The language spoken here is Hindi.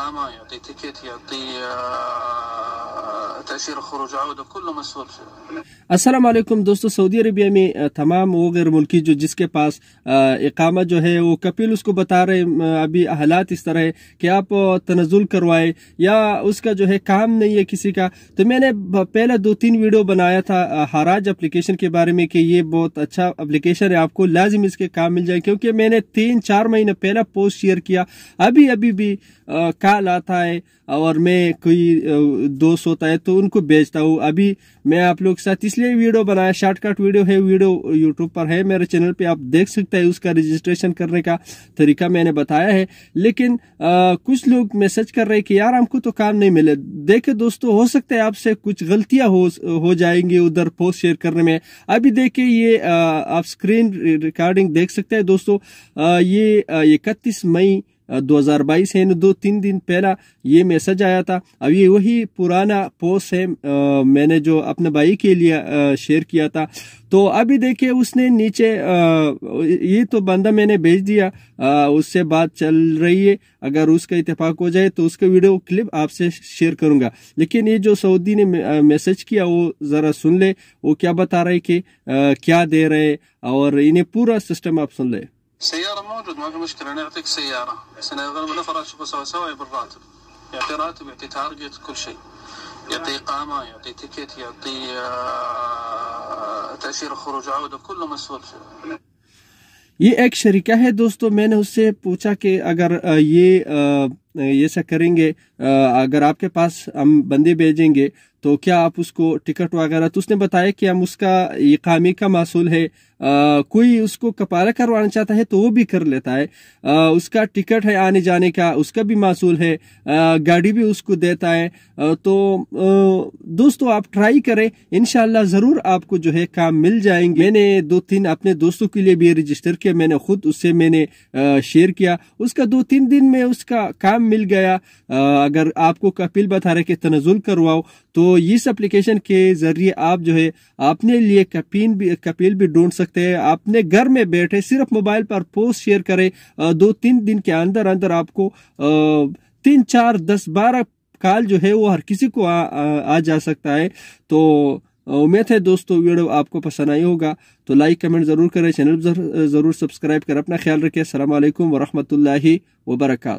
āmai o te tiketia, te uh, तशर दोस्तों सऊदी अरबिया में तमाम वो गैर मुल्की जो जिसके पास इकामा जो है वो कपिल उसको बता रहे अभी हालात इस तरह है कि आप तनजुल करवाए या उसका जो है काम नहीं है किसी का तो मैंने पहला दो तीन वीडियो बनाया था हराज एप्लीकेशन के बारे में कि ये बहुत अच्छा एप्लीकेशन है आपको लाजिम इसके काम मिल जाए क्योंकि मैंने तीन चार महीने पहला पोस्ट शेयर किया अभी अभी भी काल आता है और मैं कोई दोस्त होता है तो तो उनको बेचता हूँ अभी मैं आप लोग के साथ इसलिए वीडियो बनाया शॉर्टकट वीडियो है वीडियो यूट्यूब पर है मेरे चैनल पे आप देख सकते हैं उसका रजिस्ट्रेशन करने का तरीका मैंने बताया है लेकिन आ, कुछ लोग मैसेज कर रहे हैं कि यार हमको तो काम नहीं मिले देखे दोस्तों हो सकता है आपसे कुछ गलतियां हो हो जाएंगी उधर पोस्ट शेयर करने में अभी देखे ये आ, आप स्क्रीन रिकॉर्डिंग देख सकते हैं दोस्तों आ, ये इकतीस मई 2022 है दो तीन दिन पहला ये मैसेज आया था अब ये वही पुराना पोस्ट है आ, मैंने जो अपने भाई के लिए शेयर किया था तो अभी देखिए उसने नीचे ये तो बंदा मैंने भेज दिया उससे बात चल रही है अगर उसका इतफाक हो जाए तो उसका वीडियो क्लिप आपसे शेयर करूंगा लेकिन ये जो सऊदी ने मैसेज किया वो ज़रा सुन ले वो क्या बता रहे कि क्या दे रहे और इन्हें पूरा सिस्टम आप सुन ले سيارة موجود ما في مشكلة أنا أعطيك سيارة بس أنا أغلب الأفراد شوفوا سوا سوا يبي الراتب يعطي راتب يعطي تارجت كل شيء يعطي إقامة يعطي تيكت يعطي تأشيرة خروج عودة كله مسؤول فيه ये एक शरीका है दोस्तों मैंने उससे पूछा कि अगर ये ऐसा करेंगे अगर आपके पास हम बंदे भेजेंगे तो क्या आप उसको टिकट वगैरह तो उसने बताया कि हम उसका इकामी का मासूल है आ, कोई उसको कपारा करवाना चाहता है तो वो भी कर लेता है आ, उसका टिकट है आने जाने का उसका भी मासूल है आ, गाड़ी भी उसको देता है आ, तो आ, दोस्तों आप ट्राई करें इनशाला ज़रूर आपको जो है काम मिल जाएंगे मैंने दो तीन अपने दोस्तों के लिए भी रजिस्टर किया मैंने खुद उससे मैंने शेयर किया उसका दो तीन दिन में उसका काम मिल गया आ, अगर आपको कपिल बता रहे कि तनजुल करवाओ तो इस एप्लीकेशन के जरिए आप जो है अपने लिए कपिल भी कपिल भी ढूंढ सकते हैं अपने घर में बैठे सिर्फ मोबाइल पर पोस्ट शेयर करें दो तीन दिन के अंदर अंदर आपको तीन चार दस बारह काल जो है वो हर किसी को आ, आ, आ जा सकता है तो उम्मीद है दोस्तों वीडियो आपको पसंद आई होगा तो लाइक कमेंट ज़रूर करें चैनल ज़रूर सब्सक्राइब करें अपना ख्याल रखें असल लाही वबरकू